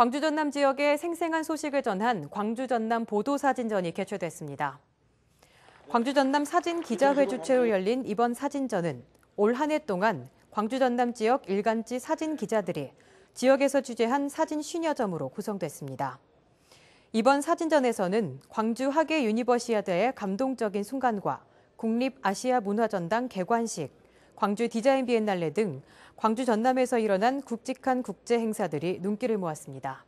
광주 전남 지역에 생생한 소식을 전한 광주 전남 보도 사진전이 개최됐습니다. 광주 전남 사진 기자회 주최로 열린 이번 사진전은 올 한 해 동안 광주 전남 지역 일간지 사진 기자들이 지역에서 취재한 사진 50여 점으로 구성됐습니다. 이번 사진전에서는 광주 학예 유니버시아드의 감동적인 순간과 국립 아시아 문화전당 개관식, 광주 디자인 비엔날레 등 광주 전남에서 일어난 굵직한 국제 행사들이 눈길을 모았습니다.